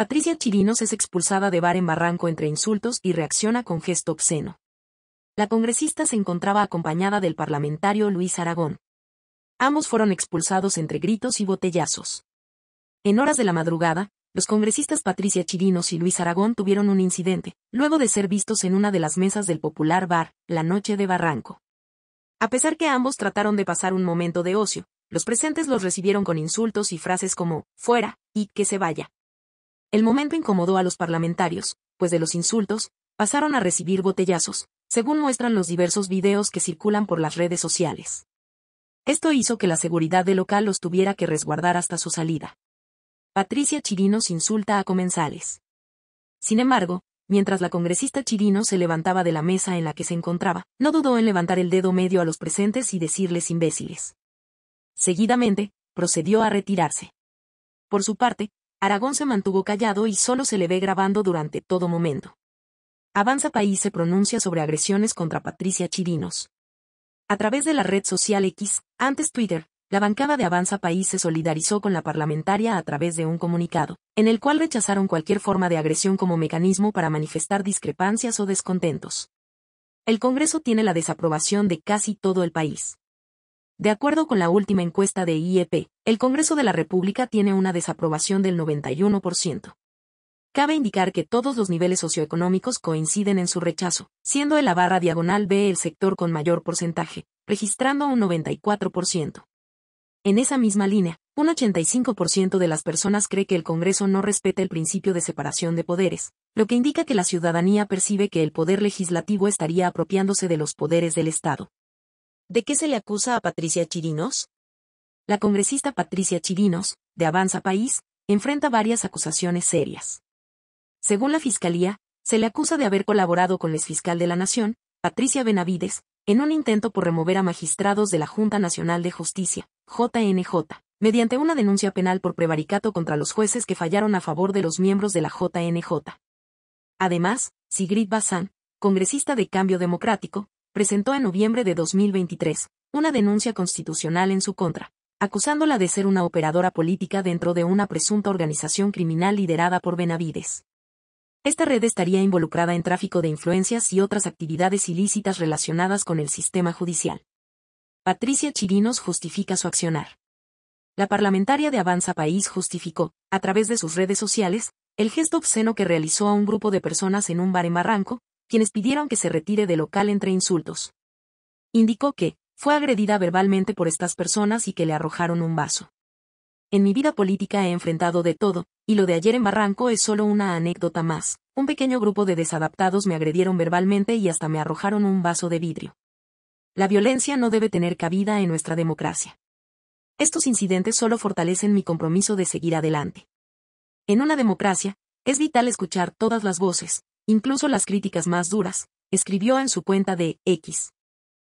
Patricia Chirinos es expulsada de bar en Barranco entre insultos y reacciona con gesto obsceno. La congresista se encontraba acompañada del parlamentario Luis Aragón. Ambos fueron expulsados entre gritos y botellazos. En horas de la madrugada, los congresistas Patricia Chirinos y Luis Aragón tuvieron un incidente, luego de ser vistos en una de las mesas del popular bar, La Noche de Barranco. A pesar que ambos trataron de pasar un momento de ocio, los presentes los recibieron con insultos y frases como, fuera, y que se vaya, el momento incomodó a los parlamentarios, pues de los insultos, pasaron a recibir botellazos, según muestran los diversos videos que circulan por las redes sociales. Esto hizo que la seguridad del local los tuviera que resguardar hasta su salida. Patricia Chirinos insulta a comensales. Sin embargo, mientras la congresista Chirino se levantaba de la mesa en la que se encontraba, no dudó en levantar el dedo medio a los presentes y decirles imbéciles. Seguidamente, procedió a retirarse. Por su parte, Aragón se mantuvo callado y solo se le ve grabando durante todo momento. Avanza País se pronuncia sobre agresiones contra Patricia Chirinos. A través de la red social X, antes Twitter, la bancada de Avanza País se solidarizó con la parlamentaria a través de un comunicado, en el cual rechazaron cualquier forma de agresión como mecanismo para manifestar discrepancias o descontentos. El Congreso tiene la desaprobación de casi todo el país. De acuerdo con la última encuesta de IEP, el Congreso de la República tiene una desaprobación del 91%. Cabe indicar que todos los niveles socioeconómicos coinciden en su rechazo, siendo el la barra diagonal B el sector con mayor porcentaje, registrando un 94%. En esa misma línea, un 85% de las personas cree que el Congreso no respeta el principio de separación de poderes, lo que indica que la ciudadanía percibe que el poder legislativo estaría apropiándose de los poderes del Estado. ¿De qué se le acusa a Patricia Chirinos? La congresista Patricia Chirinos, de Avanza País, enfrenta varias acusaciones serias. Según la Fiscalía, se le acusa de haber colaborado con el fiscal de la Nación, Patricia Benavides, en un intento por remover a magistrados de la Junta Nacional de Justicia, JNJ, mediante una denuncia penal por prevaricato contra los jueces que fallaron a favor de los miembros de la JNJ. Además, Sigrid Bazán, congresista de Cambio Democrático, presentó en noviembre de 2023 una denuncia constitucional en su contra, acusándola de ser una operadora política dentro de una presunta organización criminal liderada por Benavides. Esta red estaría involucrada en tráfico de influencias y otras actividades ilícitas relacionadas con el sistema judicial. Patricia Chirinos justifica su accionar. La parlamentaria de Avanza País justificó, a través de sus redes sociales, el gesto obsceno que realizó a un grupo de personas en un bar en Barranco, quienes pidieron que se retire del local entre insultos. Indicó que, fue agredida verbalmente por estas personas y que le arrojaron un vaso. En mi vida política he enfrentado de todo, y lo de ayer en Barranco es solo una anécdota más. Un pequeño grupo de desadaptados me agredieron verbalmente y hasta me arrojaron un vaso de vidrio. La violencia no debe tener cabida en nuestra democracia. Estos incidentes solo fortalecen mi compromiso de seguir adelante. En una democracia, es vital escuchar todas las voces, incluso las críticas más duras, escribió en su cuenta de X.